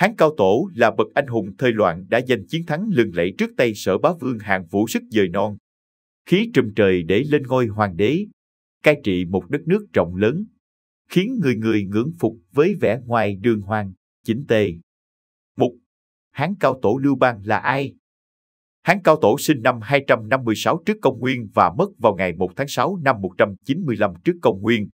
Hán Cao Tổ là bậc anh hùng thời loạn đã giành chiến thắng lừng lẫy trước tay sở bá vương hạng vũ sức dời non. Khí trùm trời để lên ngôi hoàng đế, cai trị một đất nước rộng lớn, khiến người người ngưỡng phục với vẻ ngoài đường hoàng, chính tề. Mục Hán Cao Tổ Lưu Bang là ai? Hán Cao Tổ sinh năm 256 trước công nguyên và mất vào ngày 1 tháng 6 năm 195 trước công nguyên.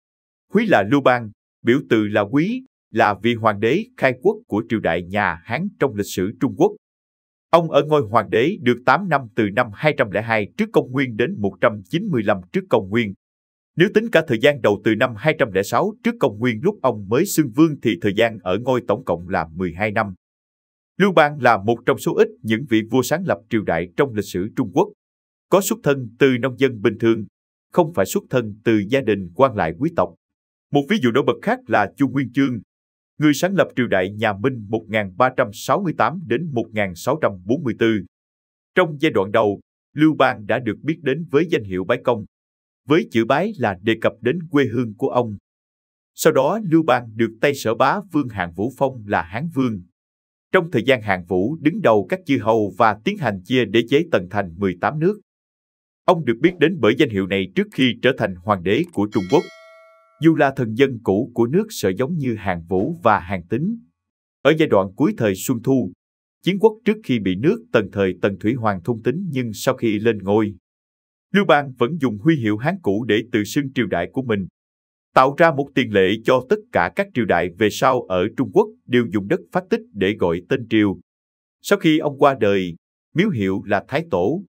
Quý là Lưu Bang, biểu từ là Quý, là vị hoàng đế khai quốc của triều đại nhà Hán trong lịch sử Trung Quốc. Ông ở ngôi hoàng đế được 8 năm từ năm 202 trước công nguyên đến 195 trước công nguyên. Nếu tính cả thời gian đầu từ năm 206 trước công nguyên lúc ông mới xưng vương thì thời gian ở ngôi tổng cộng là 12 năm. Lưu Bang là một trong số ít những vị vua sáng lập triều đại trong lịch sử Trung Quốc, có xuất thân từ nông dân bình thường, không phải xuất thân từ gia đình quan lại quý tộc. Một ví dụ nổi bật khác là Chu Nguyên Chương, người sáng lập triều đại nhà Minh 1368 đến 1644. Trong giai đoạn đầu, Lưu Bang đã được biết đến với danh hiệu Bái Công, với chữ Bái là đề cập đến quê hương của ông. Sau đó Lưu Bang được Tây Sở Bá Vương Hạng Vũ Phong là Hán Vương. Trong thời gian Hạng Vũ đứng đầu các chư hầu và tiến hành chia đế chế tần thành 18 nước. Ông được biết đến bởi danh hiệu này trước khi trở thành hoàng đế của Trung Quốc dù là thần dân cũ của nước sở giống như hàng Vũ và hàng tính Ở giai đoạn cuối thời Xuân Thu, chiến quốc trước khi bị nước tần thời tần thủy hoàng thôn tính nhưng sau khi lên ngôi, Lưu Bang vẫn dùng huy hiệu Hán cũ để tự xưng triều đại của mình, tạo ra một tiền lệ cho tất cả các triều đại về sau ở Trung Quốc đều dùng đất phát tích để gọi tên triều. Sau khi ông qua đời, miếu hiệu là Thái Tổ,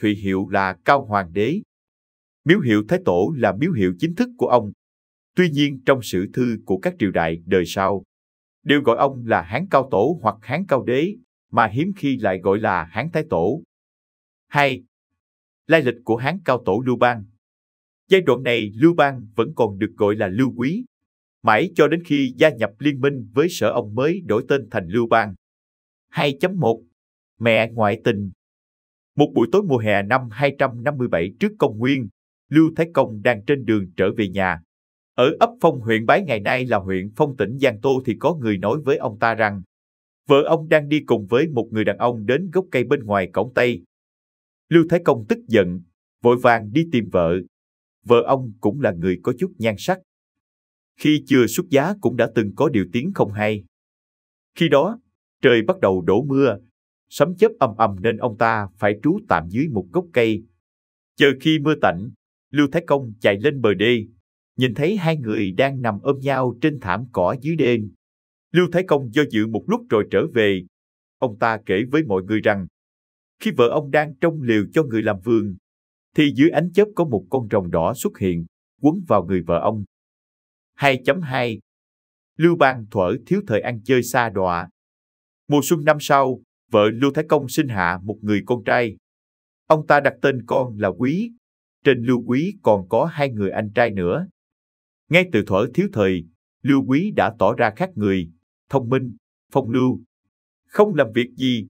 thụy hiệu là Cao Hoàng Đế. Miếu hiệu Thái Tổ là miếu hiệu chính thức của ông, Tuy nhiên trong sử thư của các triều đại đời sau, đều gọi ông là Hán Cao Tổ hoặc Hán Cao Đế, mà hiếm khi lại gọi là Hán Thái Tổ. 2. Lai lịch của Hán Cao Tổ Lưu Bang Giai đoạn này Lưu Bang vẫn còn được gọi là Lưu Quý, mãi cho đến khi gia nhập liên minh với sở ông mới đổi tên thành Lưu Bang. 2.1 Mẹ ngoại tình Một buổi tối mùa hè năm 257 trước công nguyên, Lưu Thái Công đang trên đường trở về nhà ở ấp Phong huyện Bái ngày nay là huyện Phong tỉnh Giang Tô thì có người nói với ông ta rằng vợ ông đang đi cùng với một người đàn ông đến gốc cây bên ngoài cổng Tây. Lưu Thái Công tức giận, vội vàng đi tìm vợ. Vợ ông cũng là người có chút nhan sắc. Khi chưa xuất giá cũng đã từng có điều tiếng không hay. Khi đó, trời bắt đầu đổ mưa, sấm chớp âm ầm nên ông ta phải trú tạm dưới một gốc cây. Chờ khi mưa tạnh, Lưu Thái Công chạy lên bờ đê, nhìn thấy hai người đang nằm ôm nhau trên thảm cỏ dưới đêm. Lưu Thái Công do dự một lúc rồi trở về. Ông ta kể với mọi người rằng, khi vợ ông đang trông liều cho người làm vườn, thì dưới ánh chớp có một con rồng đỏ xuất hiện, quấn vào người vợ ông. 2.2 Lưu Bang thuở thiếu thời ăn chơi xa đọa. Mùa xuân năm sau, vợ Lưu Thái Công sinh hạ một người con trai. Ông ta đặt tên con là Quý. Trên Lưu Quý còn có hai người anh trai nữa. Ngay từ thuở thiếu thời, Lưu Quý đã tỏ ra khác người, thông minh, phong lưu. Không làm việc gì,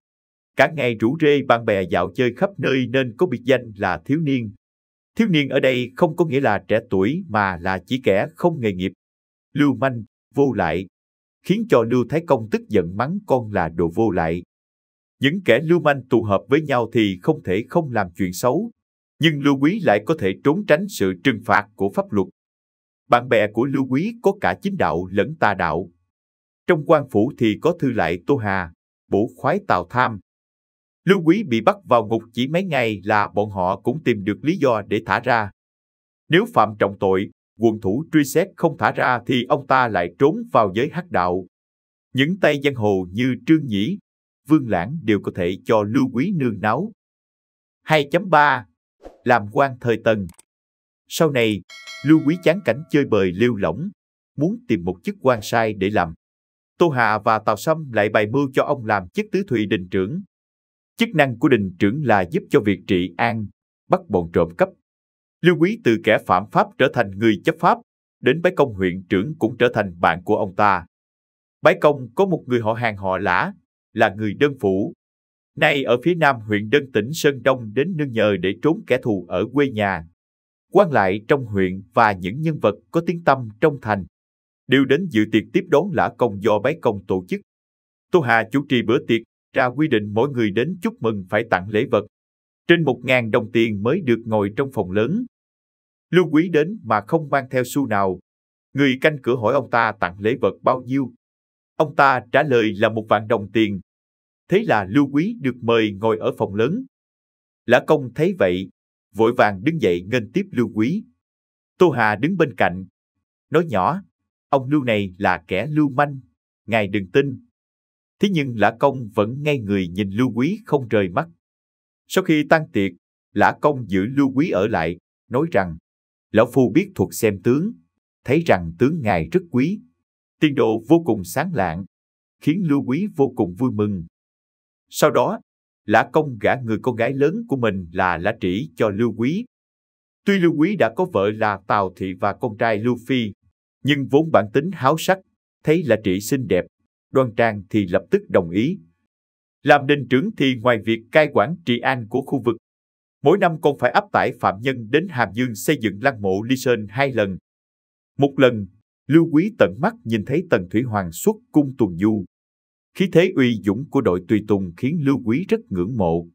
cả ngày rủ rê bạn bè dạo chơi khắp nơi nên có biệt danh là thiếu niên. Thiếu niên ở đây không có nghĩa là trẻ tuổi mà là chỉ kẻ không nghề nghiệp, lưu manh, vô lại, khiến cho Lưu Thái Công tức giận mắng con là đồ vô lại. Những kẻ lưu manh tụ hợp với nhau thì không thể không làm chuyện xấu, nhưng Lưu Quý lại có thể trốn tránh sự trừng phạt của pháp luật. Bạn bè của Lưu Quý có cả chính đạo lẫn tà đạo. Trong quan phủ thì có thư lại Tô Hà, bổ khoái Tào Tham. Lưu Quý bị bắt vào ngục chỉ mấy ngày là bọn họ cũng tìm được lý do để thả ra. Nếu phạm trọng tội, quận thủ truy xét không thả ra thì ông ta lại trốn vào giới hắc đạo. Những tay giang hồ như Trương Nhĩ, Vương Lãng đều có thể cho Lưu Quý nương náu. 2.3 Làm quan thời Tần sau này, Lưu Quý chán cảnh chơi bời lêu lỏng, muốn tìm một chức quan sai để làm. Tô Hạ và Tào Sâm lại bày mưu cho ông làm chức tứ thủy đình trưởng. Chức năng của đình trưởng là giúp cho việc trị an, bắt bọn trộm cắp. Lưu Quý từ kẻ phạm pháp trở thành người chấp pháp, đến bái công huyện trưởng cũng trở thành bạn của ông ta. Bái công có một người họ hàng họ lã, là người đơn phủ. Nay ở phía nam huyện Đơn tỉnh Sơn Đông đến nương nhờ để trốn kẻ thù ở quê nhà, quan lại trong huyện và những nhân vật có tiếng tâm trong thành đều đến dự tiệc tiếp đón lã công do bái công tổ chức. Tô Hà chủ trì bữa tiệc, ra quy định mỗi người đến chúc mừng phải tặng lễ vật. Trên một ngàn đồng tiền mới được ngồi trong phòng lớn. Lưu Quý đến mà không mang theo xu nào. Người canh cửa hỏi ông ta tặng lễ vật bao nhiêu. Ông ta trả lời là một vạn đồng tiền. Thế là Lưu Quý được mời ngồi ở phòng lớn. Lã công thấy vậy, vội vàng đứng dậy nghênh tiếp Lưu Quý. Tô Hà đứng bên cạnh, nói nhỏ, ông Lưu này là kẻ lưu manh, ngài đừng tin. Thế nhưng Lã Công vẫn ngay người nhìn Lưu Quý không rời mắt. Sau khi tan tiệc, Lã Công giữ Lưu Quý ở lại, nói rằng, Lão Phu biết thuộc xem tướng, thấy rằng tướng ngài rất quý, tiên độ vô cùng sáng lạng, khiến Lưu Quý vô cùng vui mừng. Sau đó, Lã Công gả người con gái lớn của mình là Lã Trĩ cho Lưu Quý. Tuy Lưu Quý đã có vợ là Tào Thị và con trai Lưu Phi, nhưng vốn bản tính háo sắc, thấy Lã Trĩ xinh đẹp, đoan trang thì lập tức đồng ý. Làm đình trưởng thì ngoài việc cai quản trị an của khu vực, mỗi năm còn phải áp tải phạm nhân đến Hàm Dương xây dựng lăng mộ Ly Sơn hai lần. Một lần, Lưu Quý tận mắt nhìn thấy Tần Thủy Hoàng xuất cung tuần du, Khí thế uy dũng của đội tùy tùng khiến Lưu Quý rất ngưỡng mộ.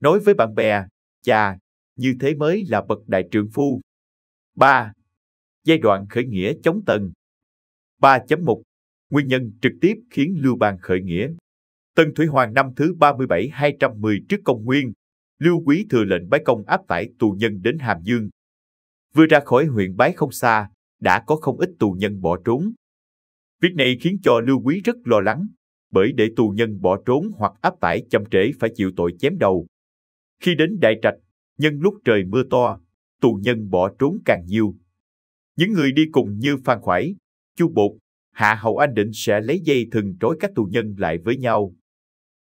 Nói với bạn bè, cha như thế mới là bậc đại trượng phu. 3. Giai đoạn khởi nghĩa chống Tần 3.1 Nguyên nhân trực tiếp khiến Lưu Bang khởi nghĩa Tân Thủy Hoàng năm thứ 37-210 trước công nguyên, Lưu Quý thừa lệnh bái công áp tải tù nhân đến Hàm Dương. Vừa ra khỏi huyện Bái không xa, đã có không ít tù nhân bỏ trốn. Việc này khiến cho Lưu Quý rất lo lắng, bởi để tù nhân bỏ trốn hoặc áp tải chậm trễ phải chịu tội chém đầu. Khi đến đại trạch, nhân lúc trời mưa to, tù nhân bỏ trốn càng nhiều. Những người đi cùng như Phan Khoải, Chu Bột, Hạ Hậu Anh định sẽ lấy dây thừng trói các tù nhân lại với nhau.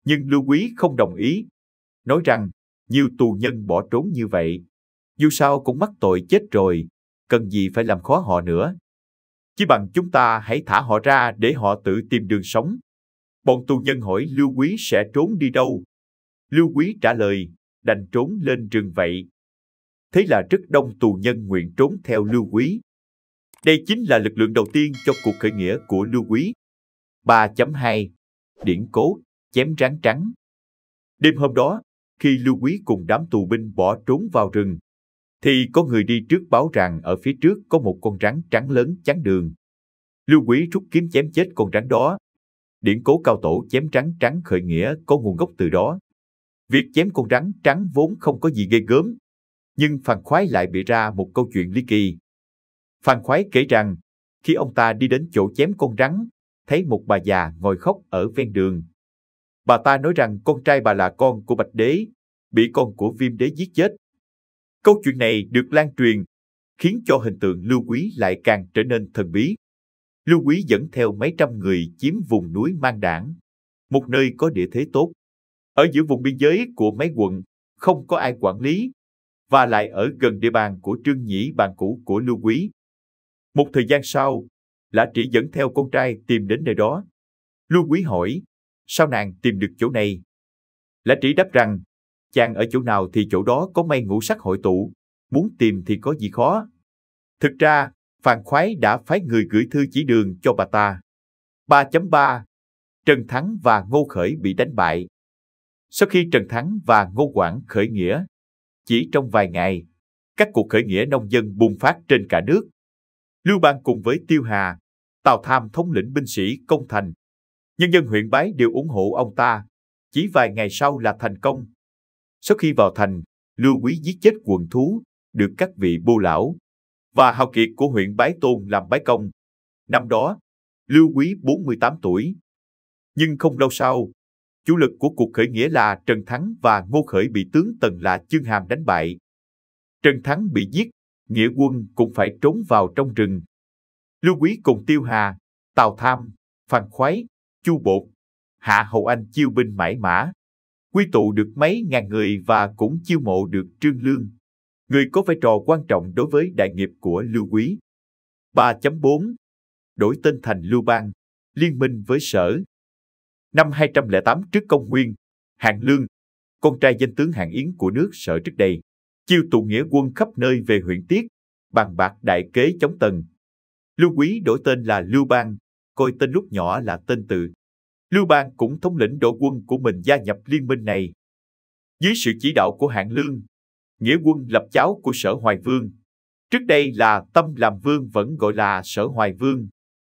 Nhưng Lưu Quý không đồng ý, nói rằng nhiều tù nhân bỏ trốn như vậy, dù sao cũng mắc tội chết rồi, cần gì phải làm khó họ nữa. Chỉ bằng chúng ta hãy thả họ ra để họ tự tìm đường sống, Bọn tù nhân hỏi Lưu Quý sẽ trốn đi đâu. Lưu Quý trả lời, đành trốn lên rừng vậy. Thế là rất đông tù nhân nguyện trốn theo Lưu Quý. Đây chính là lực lượng đầu tiên cho cuộc khởi nghĩa của Lưu Quý. 3.2 Điển cố, chém rán trắng. Đêm hôm đó, khi Lưu Quý cùng đám tù binh bỏ trốn vào rừng, thì có người đi trước báo rằng ở phía trước có một con rắn trắng lớn chắn đường. Lưu Quý rút kiếm chém chết con rắn đó Điển cố cao tổ chém rắn trắng khởi nghĩa có nguồn gốc từ đó. Việc chém con rắn trắng vốn không có gì ghê gớm, nhưng Phan Khoái lại bị ra một câu chuyện ly kỳ. Phan Khoái kể rằng, khi ông ta đi đến chỗ chém con rắn, thấy một bà già ngồi khóc ở ven đường. Bà ta nói rằng con trai bà là con của Bạch Đế, bị con của Viêm Đế giết chết. Câu chuyện này được lan truyền, khiến cho hình tượng Lưu Quý lại càng trở nên thần bí. Lưu Quý dẫn theo mấy trăm người chiếm vùng núi Mang Đảng, một nơi có địa thế tốt. Ở giữa vùng biên giới của mấy quận, không có ai quản lý, và lại ở gần địa bàn của Trương Nhĩ bàn cũ của Lưu Quý. Một thời gian sau, Lã Trĩ dẫn theo con trai tìm đến nơi đó. Lưu Quý hỏi, sao nàng tìm được chỗ này? Lã Trĩ đáp rằng, chàng ở chỗ nào thì chỗ đó có may ngũ sắc hội tụ, muốn tìm thì có gì khó. Thực ra, Phan Khoái đã phái người gửi thư chỉ đường cho bà ta. 3.3 Trần Thắng và Ngô Khởi bị đánh bại. Sau khi Trần Thắng và Ngô Quảng khởi nghĩa, chỉ trong vài ngày, các cuộc khởi nghĩa nông dân bùng phát trên cả nước. Lưu Bang cùng với Tiêu Hà, Tào Tham thống lĩnh binh sĩ công thành. Nhân dân huyện Bái đều ủng hộ ông ta, chỉ vài ngày sau là thành công. Sau khi vào thành, Lưu Quý giết chết quần thú, được các vị bô lão, và hào kiệt của huyện Bái Tôn làm bái công. Năm đó, Lưu Quý 48 tuổi. Nhưng không lâu sau, chủ lực của cuộc khởi nghĩa là Trần Thắng và Ngô Khởi bị tướng Tần là Chương Hàm đánh bại. Trần Thắng bị giết, nghĩa quân cũng phải trốn vào trong rừng. Lưu Quý cùng Tiêu Hà, Tào Tham, Phan Khoái, Chu Bột, Hạ Hậu Anh chiêu binh mãi mã, quy tụ được mấy ngàn người và cũng chiêu mộ được Trương Lương người có vai trò quan trọng đối với đại nghiệp của Lưu Quý. 3.4 Đổi tên thành Lưu Bang, liên minh với sở. Năm 208 trước công nguyên, Hạng Lương, con trai danh tướng Hạng Yến của nước sở trước đây, chiêu tụ nghĩa quân khắp nơi về huyện Tiết, bàn bạc đại kế chống tần. Lưu Quý đổi tên là Lưu Bang, coi tên lúc nhỏ là tên tự. Lưu Bang cũng thống lĩnh đội quân của mình gia nhập liên minh này. Dưới sự chỉ đạo của Hạng Lương, nghĩa quân lập cháu của sở hoài vương. Trước đây là Tâm làm vương vẫn gọi là sở hoài vương.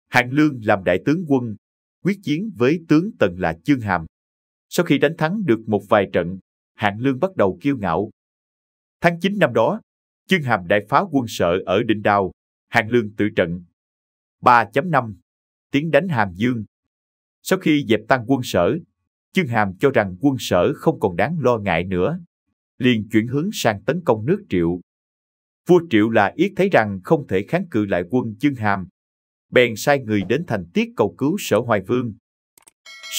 Hạng Lương làm đại tướng quân, quyết chiến với tướng Tần là Chương Hàm. Sau khi đánh thắng được một vài trận, Hạng Lương bắt đầu kiêu ngạo. Tháng 9 năm đó, Chương Hàm đại phá quân sở ở Định Đào, Hạng Lương tự trận. 3.5 Tiến đánh Hàm Dương Sau khi dẹp tan quân sở, Chương Hàm cho rằng quân sở không còn đáng lo ngại nữa liền chuyển hướng sang tấn công nước Triệu. Vua Triệu là yết thấy rằng không thể kháng cự lại quân Dương Hàm, bèn sai người đến thành tiết cầu cứu Sở Hoài Vương.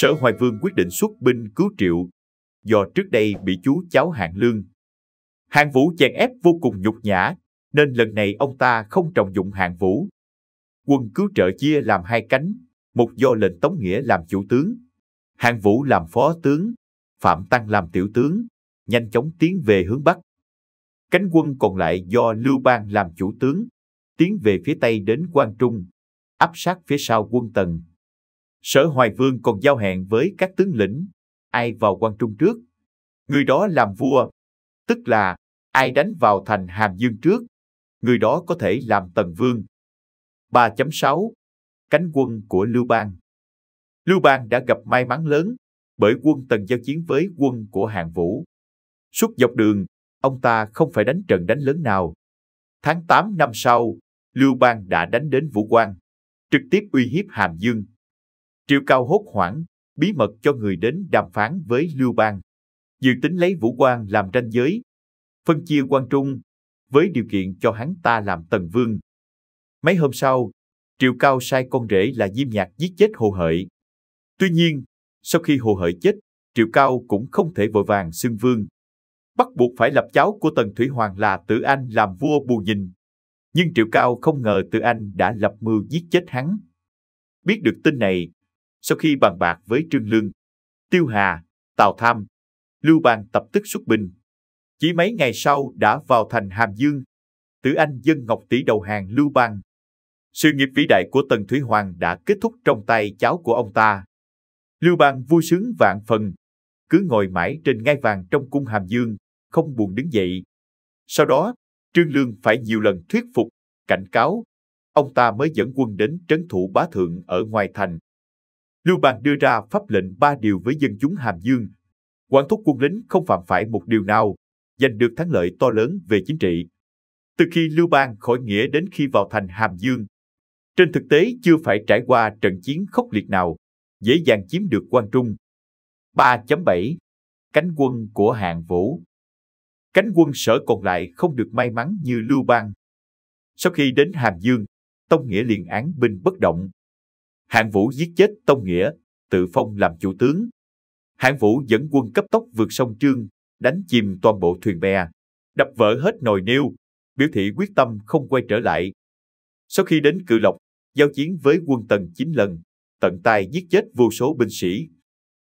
Sở Hoài Vương quyết định xuất binh cứu Triệu, do trước đây bị chú cháu Hạng Lương. Hạng Vũ chèn ép vô cùng nhục nhã, nên lần này ông ta không trọng dụng Hạng Vũ. Quân cứu trợ chia làm hai cánh, một do lệnh Tống Nghĩa làm chủ tướng, Hạng Vũ làm phó tướng, Phạm Tăng làm tiểu tướng, nhanh chóng tiến về hướng Bắc. Cánh quân còn lại do Lưu Bang làm chủ tướng, tiến về phía Tây đến Quang Trung, áp sát phía sau quân Tần. Sở Hoài Vương còn giao hẹn với các tướng lĩnh, ai vào Quang Trung trước, người đó làm vua, tức là ai đánh vào thành Hàm Dương trước, người đó có thể làm Tần Vương. 3.6 Cánh quân của Lưu Bang Lưu Bang đã gặp may mắn lớn bởi quân Tần giao chiến với quân của Hạng Vũ. Suốt dọc đường, ông ta không phải đánh trận đánh lớn nào. Tháng 8 năm sau, Lưu Bang đã đánh đến Vũ Quang, trực tiếp uy hiếp Hàm Dương. Triệu Cao hốt hoảng, bí mật cho người đến đàm phán với Lưu Bang, dự tính lấy Vũ Quang làm ranh giới, phân chia quan trung, với điều kiện cho hắn ta làm tần vương. Mấy hôm sau, Triệu Cao sai con rể là Diêm Nhạc giết chết Hồ Hợi. Tuy nhiên, sau khi Hồ Hợi chết, Triệu Cao cũng không thể vội vàng xưng vương, bắt buộc phải lập cháu của Tần Thủy Hoàng là Tử Anh làm vua bù nhìn. Nhưng Triệu Cao không ngờ Tử Anh đã lập mưu giết chết hắn. Biết được tin này, sau khi bàn bạc với Trương Lương, Tiêu Hà, Tào Tham, Lưu Bang tập tức xuất binh. Chỉ mấy ngày sau đã vào thành Hàm Dương, Tử Anh dân ngọc tỷ đầu hàng Lưu Bang. Sự nghiệp vĩ đại của Tần Thủy Hoàng đã kết thúc trong tay cháu của ông ta. Lưu Bang vui sướng vạn phần, cứ ngồi mãi trên ngai vàng trong cung hàm dương, không buồn đứng dậy. Sau đó, Trương Lương phải nhiều lần thuyết phục, cảnh cáo, ông ta mới dẫn quân đến trấn thủ bá thượng ở ngoài thành. Lưu Bang đưa ra pháp lệnh ba điều với dân chúng Hàm Dương. Quản thúc quân lính không phạm phải một điều nào, giành được thắng lợi to lớn về chính trị. Từ khi Lưu Bang khởi nghĩa đến khi vào thành Hàm Dương, trên thực tế chưa phải trải qua trận chiến khốc liệt nào, dễ dàng chiếm được quan trung, 3.7 Cánh quân của Hạng Vũ Cánh quân sở còn lại không được may mắn như Lưu Bang. Sau khi đến Hàm Dương, Tông Nghĩa liền án binh bất động. Hạng Vũ giết chết Tông Nghĩa, tự phong làm chủ tướng. Hạng Vũ dẫn quân cấp tốc vượt sông Trương, đánh chìm toàn bộ thuyền bè, đập vỡ hết nồi niêu, biểu thị quyết tâm không quay trở lại. Sau khi đến Cự Lộc, giao chiến với quân Tần 9 lần, tận tay giết chết vô số binh sĩ,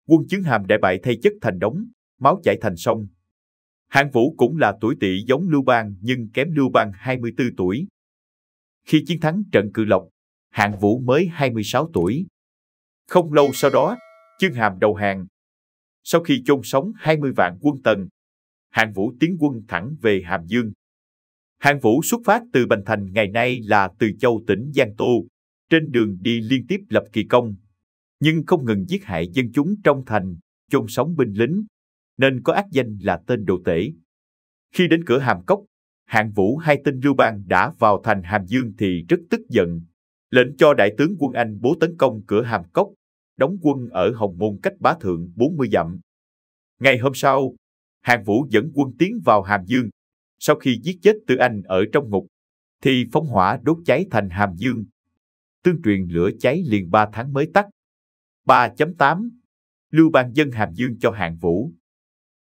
quân chứng hàm đại bại thay chất thành đống, máu chảy thành sông. Hạng Vũ cũng là tuổi tỵ giống Lưu Bang nhưng kém Lưu Bang 24 tuổi. Khi chiến thắng trận Cự Lộc, Hạng Vũ mới 26 tuổi. Không lâu sau đó, Chương Hàm đầu hàng. Sau khi chôn sống 20 vạn quân tần, Hạng Vũ tiến quân thẳng về Hàm Dương. Hạng Vũ xuất phát từ Bành Thành ngày nay là từ Châu tỉnh Giang Tô, trên đường đi liên tiếp lập kỳ công, nhưng không ngừng giết hại dân chúng trong thành, chôn sống binh lính, nên có ác danh là tên đồ tể. Khi đến cửa Hàm Cốc, hạng vũ hai tên lưu bang đã vào thành Hàm Dương thì rất tức giận, lệnh cho đại tướng quân Anh bố tấn công cửa Hàm Cốc, đóng quân ở Hồng Môn cách bá thượng 40 dặm. Ngày hôm sau, hạng vũ dẫn quân tiến vào Hàm Dương, sau khi giết chết Tư Anh ở trong ngục, thì phóng hỏa đốt cháy thành Hàm Dương. Tương truyền lửa cháy liền ba tháng mới tắt. 3.8 Lưu Bang Dân Hàm Dương cho Hạng Vũ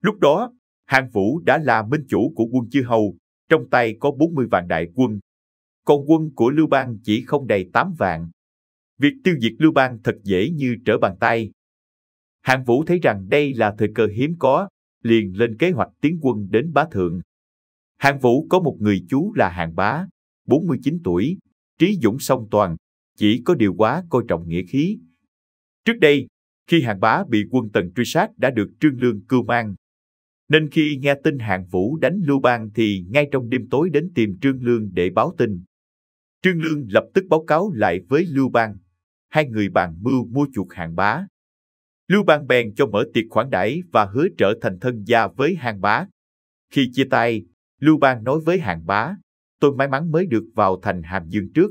Lúc đó, Hạng Vũ đã là minh chủ của quân chư hầu, trong tay có 40 vạn đại quân. Còn quân của Lưu Bang chỉ không đầy 8 vạn. Việc tiêu diệt Lưu Bang thật dễ như trở bàn tay. Hạng Vũ thấy rằng đây là thời cơ hiếm có, liền lên kế hoạch tiến quân đến Bá Thượng. Hạng Vũ có một người chú là Hạng Bá, 49 tuổi, trí dũng song toàn, chỉ có điều quá coi trọng nghĩa khí, Trước đây, khi Hàng Bá bị quân Tần truy sát đã được Trương Lương cưu mang. Nên khi nghe tin Hàng Vũ đánh Lưu Bang thì ngay trong đêm tối đến tìm Trương Lương để báo tin. Trương Lương lập tức báo cáo lại với Lưu Bang. Hai người bàn mưu mua chuộc Hàng Bá. Lưu Bang bèn cho mở tiệc khoản đãi và hứa trở thành thân gia với Hàng Bá. Khi chia tay, Lưu Bang nói với Hàng Bá, tôi may mắn mới được vào thành Hàm Dương trước.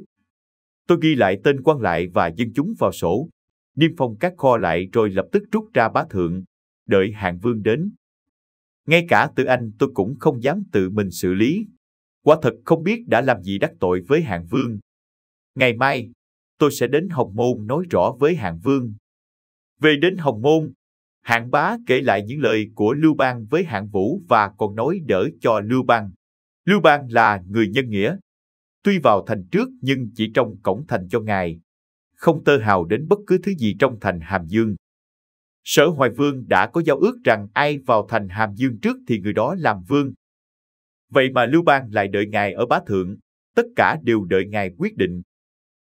Tôi ghi lại tên quan lại và dân chúng vào sổ, niêm phong các kho lại rồi lập tức rút ra bá thượng, đợi hạng vương đến. Ngay cả tự anh tôi cũng không dám tự mình xử lý. Quả thật không biết đã làm gì đắc tội với hạng vương. Ngày mai, tôi sẽ đến Hồng Môn nói rõ với hạng vương. Về đến Hồng Môn, hạng bá kể lại những lời của Lưu Bang với hạng vũ và còn nói đỡ cho Lưu Bang. Lưu Bang là người nhân nghĩa. Tuy vào thành trước nhưng chỉ trong cổng thành cho ngài, không tơ hào đến bất cứ thứ gì trong thành Hàm Dương. Sở Hoài Vương đã có giao ước rằng ai vào thành Hàm Dương trước thì người đó làm vương. Vậy mà Lưu Bang lại đợi ngài ở Bá Thượng, tất cả đều đợi ngài quyết định.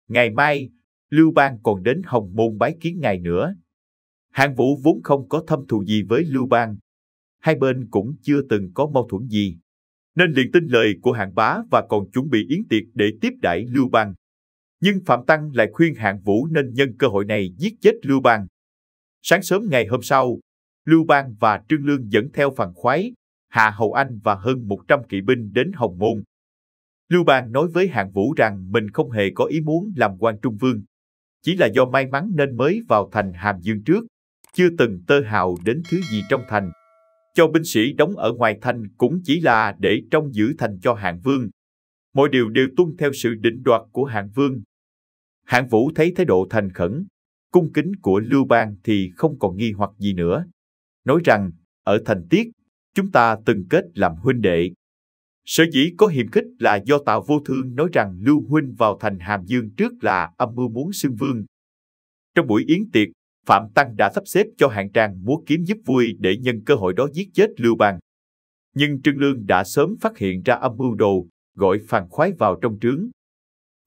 Ngày mai, Lưu Bang còn đến Hồng Môn bái kiến ngài nữa. Hạng Vũ vốn không có thâm thù gì với Lưu Bang, hai bên cũng chưa từng có mâu thuẫn gì, nên liền tin lời của Hạng Bá và còn chuẩn bị yến tiệc để tiếp đãi Lưu Bang nhưng Phạm Tăng lại khuyên Hạng Vũ nên nhân cơ hội này giết chết Lưu Bang. Sáng sớm ngày hôm sau, Lưu Bang và Trương Lương dẫn theo phần khoái, Hạ hậu Anh và hơn 100 kỵ binh đến Hồng Môn. Lưu Bang nói với Hạng Vũ rằng mình không hề có ý muốn làm quan trung vương, chỉ là do may mắn nên mới vào thành Hàm Dương trước, chưa từng tơ hào đến thứ gì trong thành. Cho binh sĩ đóng ở ngoài thành cũng chỉ là để trông giữ thành cho Hạng Vương. Mọi điều đều tuân theo sự định đoạt của Hạng Vương Hạng vũ thấy thái độ thành khẩn, cung kính của Lưu Bang thì không còn nghi hoặc gì nữa. Nói rằng, ở thành tiết, chúng ta từng kết làm huynh đệ. Sở dĩ có hiềm khích là do Tào Vô Thương nói rằng Lưu Huynh vào thành Hàm Dương trước là âm mưu muốn xưng vương. Trong buổi yến tiệc, Phạm Tăng đã sắp xếp cho hạng trang múa kiếm giúp vui để nhân cơ hội đó giết chết Lưu Bang. Nhưng Trương Lương đã sớm phát hiện ra âm mưu đồ, gọi Phan Khoái vào trong trướng.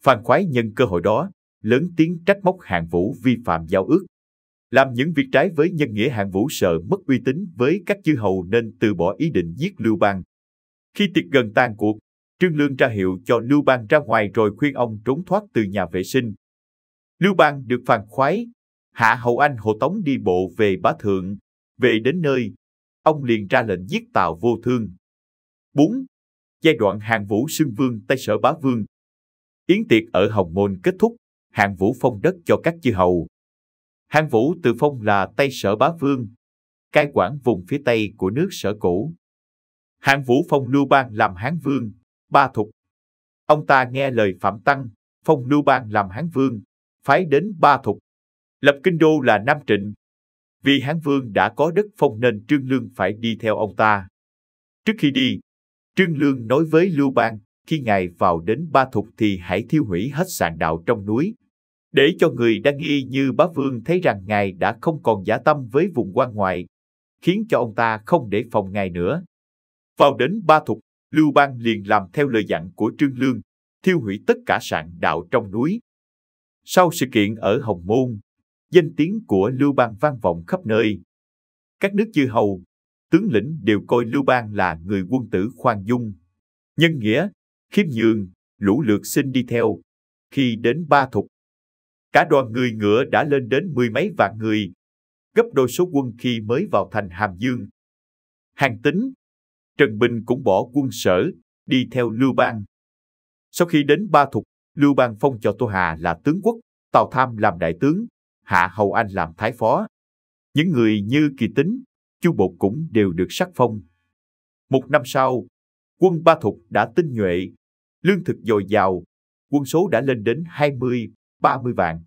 Phan Khoái nhân cơ hội đó, lớn tiếng trách móc hạng vũ vi phạm giao ước. Làm những việc trái với nhân nghĩa hạng vũ sợ mất uy tín với các chư hầu nên từ bỏ ý định giết Lưu Bang. Khi tiệc gần tàn cuộc, Trương Lương ra hiệu cho Lưu Bang ra ngoài rồi khuyên ông trốn thoát từ nhà vệ sinh. Lưu Bang được phàn khoái, hạ hậu anh hộ tống đi bộ về bá thượng, về đến nơi, ông liền ra lệnh giết tào vô thương. 4. Giai đoạn hàng vũ sương vương tay sở bá vương Yến tiệc ở Hồng Môn kết thúc, Hạng Vũ phong đất cho các chư hầu. Hạng Vũ tự phong là Tây Sở Bá Vương, cai quản vùng phía Tây của nước Sở cũ. Hạng Vũ phong Lưu Bang làm Hán Vương, ba thục. Ông ta nghe lời Phạm Tăng, phong Lưu Bang làm Hán Vương, phái đến ba thục. Lập kinh đô là Nam Trịnh. Vì Hán Vương đã có đất phong nên Trương Lương phải đi theo ông ta. Trước khi đi, Trương Lương nói với Lưu Bang, khi ngài vào đến Ba Thục thì hãy thiêu hủy hết sàn đạo trong núi, để cho người đang y như bá vương thấy rằng ngài đã không còn giả tâm với vùng quan ngoại, khiến cho ông ta không để phòng ngài nữa. Vào đến Ba Thục, Lưu Bang liền làm theo lời dặn của Trương Lương, thiêu hủy tất cả sạn đạo trong núi. Sau sự kiện ở Hồng Môn, danh tiếng của Lưu Bang vang vọng khắp nơi. Các nước chư hầu, tướng lĩnh đều coi Lưu Bang là người quân tử khoan dung. Nhân nghĩa, khiêm nhường, lũ lượt xin đi theo. Khi đến Ba Thục, Cả đoàn người ngựa đã lên đến mười mấy vạn người, gấp đôi số quân khi mới vào thành Hàm Dương. Hàng tính, Trần Bình cũng bỏ quân sở, đi theo Lưu Bang. Sau khi đến Ba Thục, Lưu Bang phong cho Tô Hà là tướng quốc, Tào Tham làm đại tướng, Hạ Hầu Anh làm thái phó. Những người như Kỳ Tính, Chu Bột cũng đều được sắc phong. Một năm sau, quân Ba Thục đã tinh nhuệ, lương thực dồi dào, quân số đã lên đến 20 30 vạn.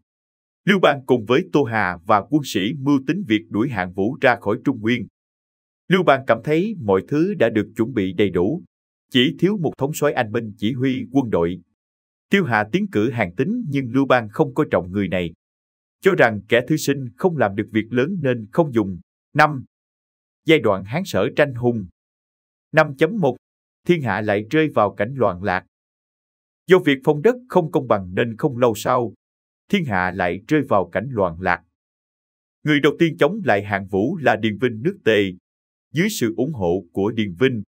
Lưu Bang cùng với Tô Hà và quân sĩ mưu tính việc đuổi hạng vũ ra khỏi Trung Nguyên. Lưu Bang cảm thấy mọi thứ đã được chuẩn bị đầy đủ, chỉ thiếu một thống soái anh minh chỉ huy quân đội. Tiêu Hà tiến cử hàng tính nhưng Lưu Bang không coi trọng người này, cho rằng kẻ thư sinh không làm được việc lớn nên không dùng. 5. Giai đoạn Hán sở tranh hùng 5.1 Thiên hạ lại rơi vào cảnh loạn lạc. Do việc phong đất không công bằng nên không lâu sau, thiên hạ lại rơi vào cảnh loạn lạc. Người đầu tiên chống lại hạng vũ là Điền Vinh nước Tề, dưới sự ủng hộ của Điền Vinh.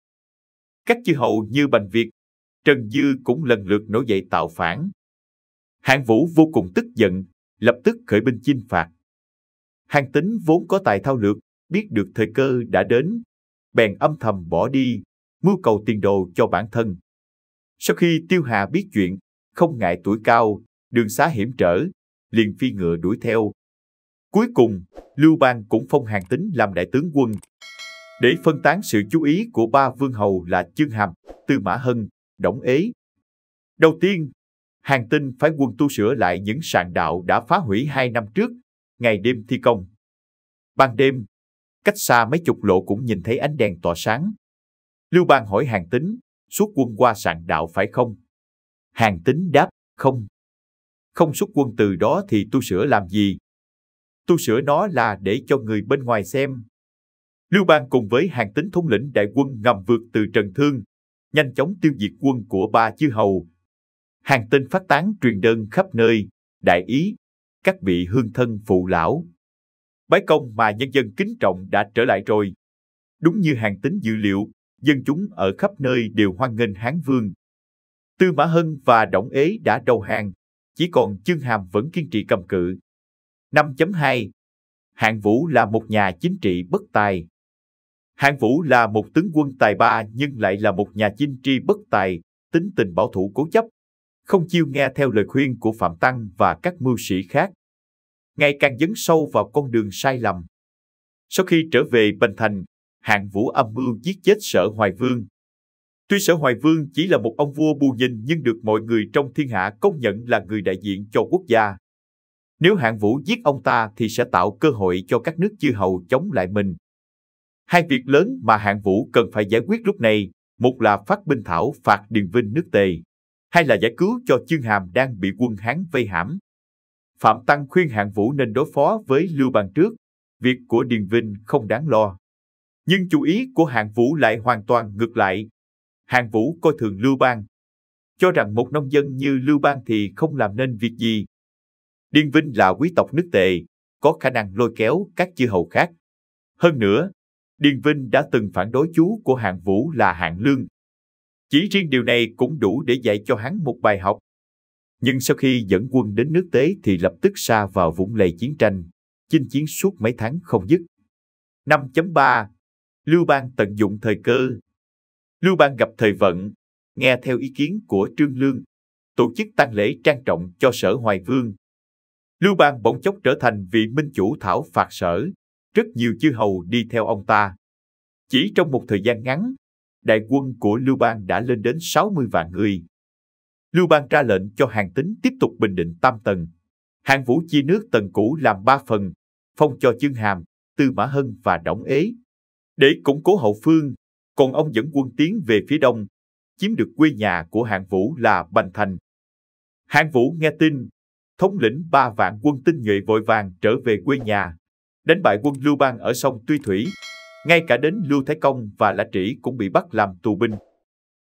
Các chư hậu như Bành Việt, Trần Dư cũng lần lượt nổi dậy tạo phản. Hạng vũ vô cùng tức giận, lập tức khởi binh chinh phạt. Hàng tính vốn có tài thao lược, biết được thời cơ đã đến, bèn âm thầm bỏ đi, mưu cầu tiền đồ cho bản thân. Sau khi Tiêu Hà biết chuyện, không ngại tuổi cao, đường xá hiểm trở, liền phi ngựa đuổi theo. Cuối cùng, Lưu Bang cũng phong hàng tính làm đại tướng quân. Để phân tán sự chú ý của ba vương hầu là Chương Hàm, Tư Mã Hân, Đổng Ế. Đầu tiên, hàng tinh phái quân tu sửa lại những sàn đạo đã phá hủy hai năm trước, ngày đêm thi công. Ban đêm, cách xa mấy chục lộ cũng nhìn thấy ánh đèn tỏa sáng. Lưu Bang hỏi hàng tính, suốt quân qua sàn đạo phải không? Hàng tính đáp, không không xuất quân từ đó thì tu sửa làm gì? Tu sửa nó là để cho người bên ngoài xem. Lưu Bang cùng với hàng tính thống lĩnh đại quân ngầm vượt từ Trần Thương, nhanh chóng tiêu diệt quân của ba chư hầu. Hàng tin phát tán truyền đơn khắp nơi, đại ý, các vị hương thân phụ lão. Bái công mà nhân dân kính trọng đã trở lại rồi. Đúng như hàng tính dự liệu, dân chúng ở khắp nơi đều hoan nghênh Hán Vương. Tư Mã Hân và Đổng Ế đã đầu hàng, chỉ còn Chương Hàm vẫn kiên trì cầm cự. 5.2 Hạng Vũ là một nhà chính trị bất tài. Hạng Vũ là một tướng quân tài ba nhưng lại là một nhà chính trị bất tài, tính tình bảo thủ cố chấp, không chịu nghe theo lời khuyên của Phạm Tăng và các mưu sĩ khác. Ngày càng dấn sâu vào con đường sai lầm. Sau khi trở về Bình Thành, Hạng Vũ âm mưu giết chết sở Hoài Vương, Tuy Sở Hoài Vương chỉ là một ông vua bù nhìn nhưng được mọi người trong thiên hạ công nhận là người đại diện cho quốc gia. Nếu hạng vũ giết ông ta thì sẽ tạo cơ hội cho các nước chư hầu chống lại mình. Hai việc lớn mà hạng vũ cần phải giải quyết lúc này, một là phát binh thảo phạt Điền Vinh nước Tề, hai là giải cứu cho Chương Hàm đang bị quân Hán vây hãm. Phạm Tăng khuyên hạng vũ nên đối phó với Lưu Bang trước, việc của Điền Vinh không đáng lo. Nhưng chú ý của hạng vũ lại hoàn toàn ngược lại, Hàng Vũ coi thường Lưu Bang, cho rằng một nông dân như Lưu Bang thì không làm nên việc gì. Điên Vinh là quý tộc nước tề, có khả năng lôi kéo các chư hầu khác. Hơn nữa, Điền Vinh đã từng phản đối chú của Hạng Vũ là Hạng Lương. Chỉ riêng điều này cũng đủ để dạy cho hắn một bài học. Nhưng sau khi dẫn quân đến nước Tế thì lập tức xa vào vũng lầy chiến tranh, chinh chiến suốt mấy tháng không dứt. Năm 3 Lưu Bang tận dụng thời cơ, Lưu Bang gặp thời vận, nghe theo ý kiến của Trương Lương, tổ chức tang lễ trang trọng cho sở Hoài Vương. Lưu Bang bỗng chốc trở thành vị minh chủ thảo phạt sở, rất nhiều chư hầu đi theo ông ta. Chỉ trong một thời gian ngắn, đại quân của Lưu Bang đã lên đến 60 vạn người. Lưu Bang ra lệnh cho hàng tính tiếp tục bình định tam tầng. Hàng vũ chia nước tần cũ làm ba phần, phong cho chương hàm, tư mã hân và đổng ế. Để củng cố hậu phương, còn ông dẫn quân tiến về phía đông, chiếm được quê nhà của hạng vũ là Bành Thành. Hạng vũ nghe tin, thống lĩnh ba vạn quân tinh nhuệ vội vàng trở về quê nhà, đánh bại quân Lưu Bang ở sông Tuy Thủy. Ngay cả đến Lưu Thái Công và Lã Trĩ cũng bị bắt làm tù binh.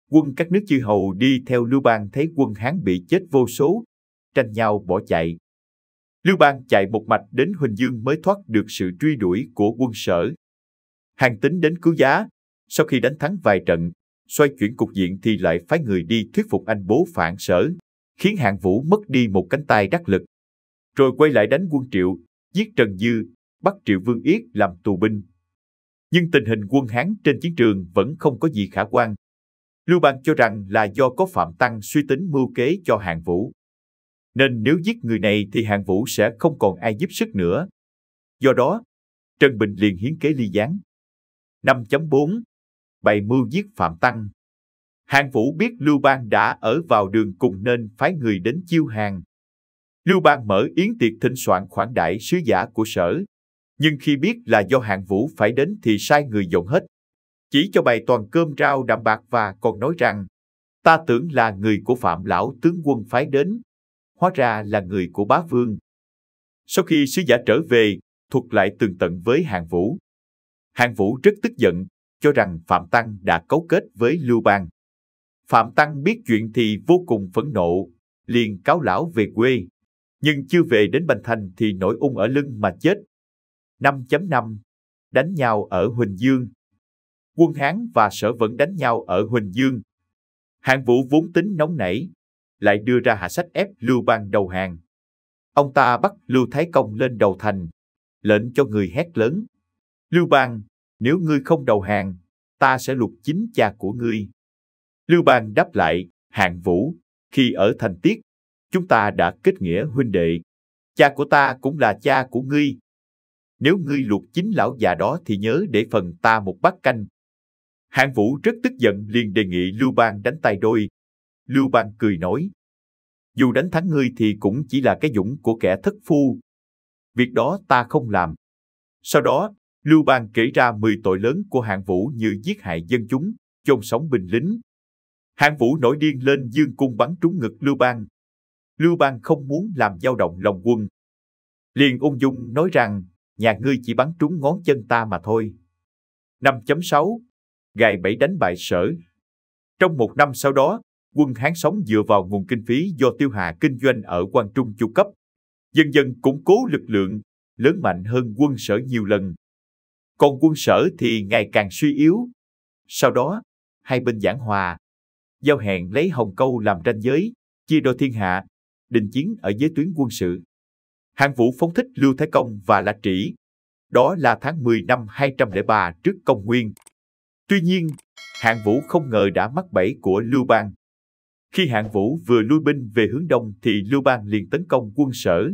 Quân các nước chư hầu đi theo Lưu Bang thấy quân Hán bị chết vô số, tranh nhau bỏ chạy. Lưu Bang chạy một mạch đến Huỳnh Dương mới thoát được sự truy đuổi của quân sở. Hàng tính đến cứu giá, sau khi đánh thắng vài trận, xoay chuyển cục diện thì lại phái người đi thuyết phục anh bố phản sở, khiến hạng vũ mất đi một cánh tay đắc lực. Rồi quay lại đánh quân triệu, giết Trần Dư, bắt Triệu Vương Yết làm tù binh. Nhưng tình hình quân Hán trên chiến trường vẫn không có gì khả quan. Lưu Bang cho rằng là do có Phạm Tăng suy tính mưu kế cho hạng vũ. Nên nếu giết người này thì hạng vũ sẽ không còn ai giúp sức nữa. Do đó, Trần Bình liền hiến kế ly gián. 5.4 bày mưu giết Phạm Tăng. Hàng Vũ biết Lưu Bang đã ở vào đường cùng nên phái người đến chiêu hàng. Lưu Bang mở yến tiệc thịnh soạn khoản đại sứ giả của sở. Nhưng khi biết là do Hàng Vũ phải đến thì sai người dọn hết. Chỉ cho bày toàn cơm rau đạm bạc và còn nói rằng ta tưởng là người của Phạm Lão tướng quân phái đến. Hóa ra là người của bá vương. Sau khi sứ giả trở về, thuật lại tường tận với Hàng Vũ. Hàng Vũ rất tức giận, cho rằng Phạm Tăng đã cấu kết với Lưu Bang. Phạm Tăng biết chuyện thì vô cùng phẫn nộ, liền cáo lão về quê, nhưng chưa về đến Bành Thành thì nổi ung ở lưng mà chết. 5.5 Đánh nhau ở Huỳnh Dương Quân Hán và Sở vẫn đánh nhau ở Huỳnh Dương. Hạng Vũ vốn tính nóng nảy, lại đưa ra hạ sách ép Lưu Bang đầu hàng. Ông ta bắt Lưu Thái Công lên đầu thành, lệnh cho người hét lớn. Lưu Bang, nếu ngươi không đầu hàng, ta sẽ lục chính cha của ngươi. Lưu Bang đáp lại, hạng vũ, khi ở thành tiết, chúng ta đã kết nghĩa huynh đệ. Cha của ta cũng là cha của ngươi. Nếu ngươi lục chính lão già đó thì nhớ để phần ta một bát canh. Hạng vũ rất tức giận liền đề nghị Lưu Bang đánh tay đôi. Lưu Bang cười nói, dù đánh thắng ngươi thì cũng chỉ là cái dũng của kẻ thất phu. Việc đó ta không làm. Sau đó, Lưu Bang kể ra 10 tội lớn của hạng vũ như giết hại dân chúng, chôn sống binh lính. Hạng vũ nổi điên lên dương cung bắn trúng ngực Lưu Bang. Lưu Bang không muốn làm dao động lòng quân. Liền ung dung nói rằng, nhà ngươi chỉ bắn trúng ngón chân ta mà thôi. 5.6 Gài bẫy đánh bại sở Trong một năm sau đó, quân Hán sống dựa vào nguồn kinh phí do tiêu hà kinh doanh ở quan Trung chu cấp. Dần dần củng cố lực lượng, lớn mạnh hơn quân sở nhiều lần, còn quân sở thì ngày càng suy yếu. Sau đó, hai bên giảng hòa, giao hẹn lấy Hồng Câu làm ranh giới, chia đôi thiên hạ, đình chiến ở giới tuyến quân sự. Hạng Vũ phóng thích Lưu Thái Công và La Trĩ. Đó là tháng 10 năm 203 trước công nguyên. Tuy nhiên, Hạng Vũ không ngờ đã mắc bẫy của Lưu Bang. Khi Hạng Vũ vừa lui binh về hướng đông thì Lưu Bang liền tấn công quân sở.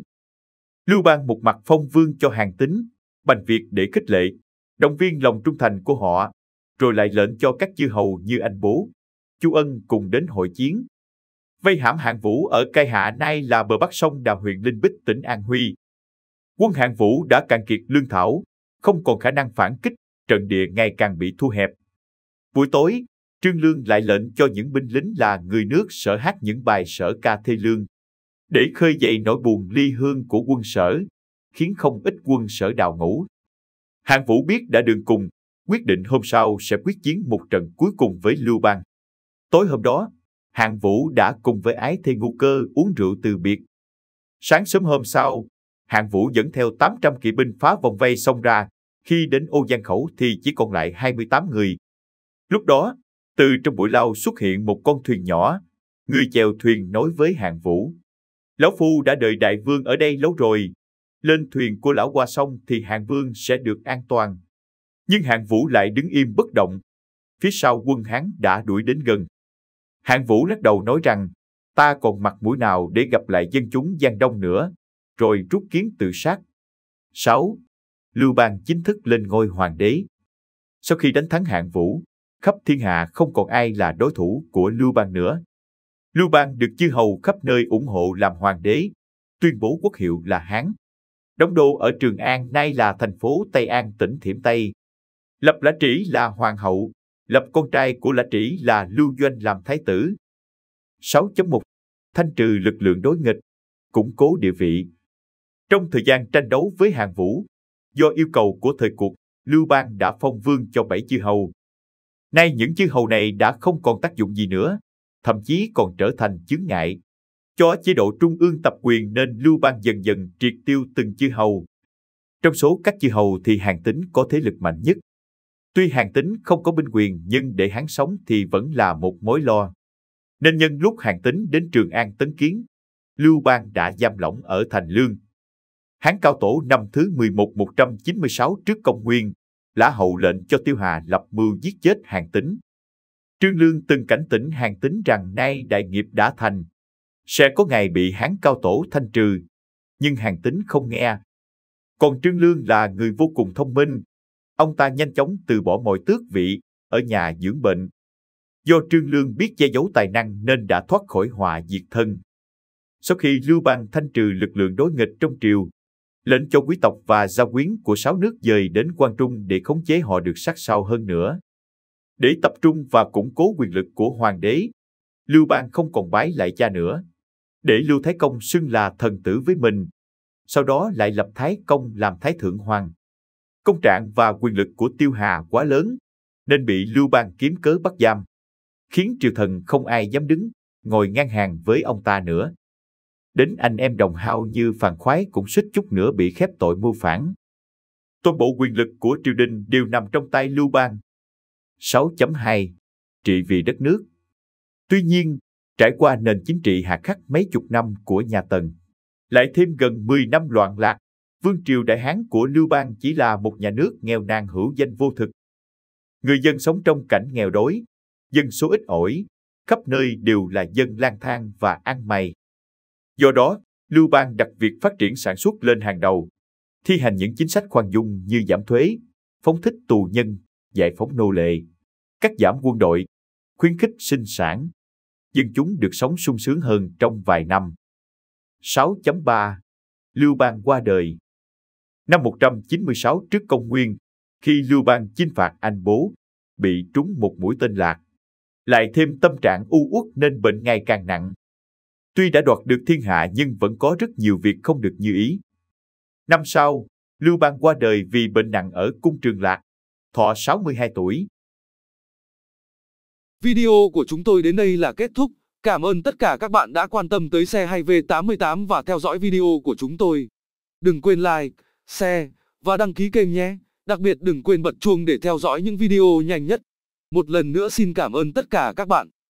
Lưu Bang một mặt phong vương cho Hàn Tính, Bành Việt để khích lệ, động viên lòng trung thành của họ, rồi lại lệnh cho các chư hầu như anh bố, chu ân cùng đến hội chiến. Vây hãm hạng vũ ở cai hạ nay là bờ bắc sông Đà huyện Linh Bích tỉnh An Huy. Quân hạng vũ đã cạn kiệt lương thảo, không còn khả năng phản kích, trận địa ngày càng bị thu hẹp. Buổi tối, Trương Lương lại lệnh cho những binh lính là người nước sở hát những bài sở ca thê lương, để khơi dậy nỗi buồn ly hương của quân sở, khiến không ít quân sở đào ngũ Hạng Vũ biết đã đường cùng, quyết định hôm sau sẽ quyết chiến một trận cuối cùng với Lưu Bang. Tối hôm đó, Hạng Vũ đã cùng với Ái Thê Ngu Cơ uống rượu từ biệt. Sáng sớm hôm sau, Hạng Vũ dẫn theo 800 kỵ binh phá vòng vây xông ra, khi đến ô Giang Khẩu thì chỉ còn lại 28 người. Lúc đó, từ trong bụi lau xuất hiện một con thuyền nhỏ, người chèo thuyền nói với Hạng Vũ. Lão Phu đã đợi đại vương ở đây lâu rồi, lên thuyền của lão qua sông thì hạng vương sẽ được an toàn. Nhưng hạng vũ lại đứng im bất động. Phía sau quân Hán đã đuổi đến gần. Hạng vũ lắc đầu nói rằng, ta còn mặt mũi nào để gặp lại dân chúng Giang Đông nữa, rồi rút kiến tự sát. 6. Lưu Bang chính thức lên ngôi hoàng đế. Sau khi đánh thắng hạng vũ, khắp thiên hạ không còn ai là đối thủ của Lưu Bang nữa. Lưu Bang được chư hầu khắp nơi ủng hộ làm hoàng đế, tuyên bố quốc hiệu là Hán, đóng đô ở Trường An nay là thành phố Tây An tỉnh Thiểm Tây. Lập Lã Trĩ là hoàng hậu, lập con trai của Lã Trĩ là Lưu Doanh làm thái tử. 6.1 Thanh trừ lực lượng đối nghịch, củng cố địa vị. Trong thời gian tranh đấu với Hàng Vũ, do yêu cầu của thời cuộc, Lưu Bang đã phong vương cho bảy chư hầu. Nay những chư hầu này đã không còn tác dụng gì nữa, thậm chí còn trở thành chướng ngại cho chế độ trung ương tập quyền nên Lưu Bang dần dần triệt tiêu từng chư hầu. Trong số các chư hầu thì hàng tính có thế lực mạnh nhất. Tuy hàng tính không có binh quyền nhưng để hắn sống thì vẫn là một mối lo. Nên nhân lúc hàng tính đến Trường An tấn kiến, Lưu Bang đã giam lỏng ở Thành Lương. Hán Cao Tổ năm thứ 11-196 trước công nguyên, Lã Hậu lệnh cho Tiêu Hà lập mưu giết chết hàng tính. Trương Lương từng cảnh tỉnh hàng tính rằng nay đại nghiệp đã thành, sẽ có ngày bị hán cao tổ thanh trừ, nhưng hàng tính không nghe. Còn Trương Lương là người vô cùng thông minh. Ông ta nhanh chóng từ bỏ mọi tước vị, ở nhà dưỡng bệnh. Do Trương Lương biết che giấu tài năng nên đã thoát khỏi hòa diệt thân. Sau khi Lưu Bang thanh trừ lực lượng đối nghịch trong triều, lệnh cho quý tộc và gia quyến của sáu nước dời đến quan trung để khống chế họ được sát sao hơn nữa để tập trung và củng cố quyền lực của hoàng đế lưu bang không còn bái lại cha nữa để Lưu Thái Công xưng là thần tử với mình, sau đó lại lập Thái Công làm Thái Thượng Hoàng. Công trạng và quyền lực của Tiêu Hà quá lớn, nên bị Lưu Bang kiếm cớ bắt giam, khiến triều thần không ai dám đứng, ngồi ngang hàng với ông ta nữa. Đến anh em đồng hao như Phàn Khoái cũng suýt chút nữa bị khép tội mưu phản. Toàn bộ quyền lực của triều đình đều nằm trong tay Lưu Bang. 6.2 Trị vì đất nước Tuy nhiên, Trải qua nền chính trị hạ khắc mấy chục năm của nhà Tần, lại thêm gần 10 năm loạn lạc, vương triều đại hán của Lưu Bang chỉ là một nhà nước nghèo nàn hữu danh vô thực. Người dân sống trong cảnh nghèo đói, dân số ít ỏi, khắp nơi đều là dân lang thang và ăn mày. Do đó, Lưu Bang đặt việc phát triển sản xuất lên hàng đầu, thi hành những chính sách khoan dung như giảm thuế, phóng thích tù nhân, giải phóng nô lệ, cắt giảm quân đội, khuyến khích sinh sản, dân chúng được sống sung sướng hơn trong vài năm. 6.3 Lưu Bang qua đời Năm 196 trước công nguyên, khi Lưu Bang chinh phạt Anh Bố, bị trúng một mũi tên lạc, lại thêm tâm trạng u uất nên bệnh ngày càng nặng. Tuy đã đoạt được thiên hạ nhưng vẫn có rất nhiều việc không được như ý. Năm sau, Lưu Bang qua đời vì bệnh nặng ở cung Trường Lạc, thọ 62 tuổi. Video của chúng tôi đến đây là kết thúc. Cảm ơn tất cả các bạn đã quan tâm tới xe hay V88 và theo dõi video của chúng tôi. Đừng quên like, share và đăng ký kênh nhé. Đặc biệt đừng quên bật chuông để theo dõi những video nhanh nhất. Một lần nữa xin cảm ơn tất cả các bạn.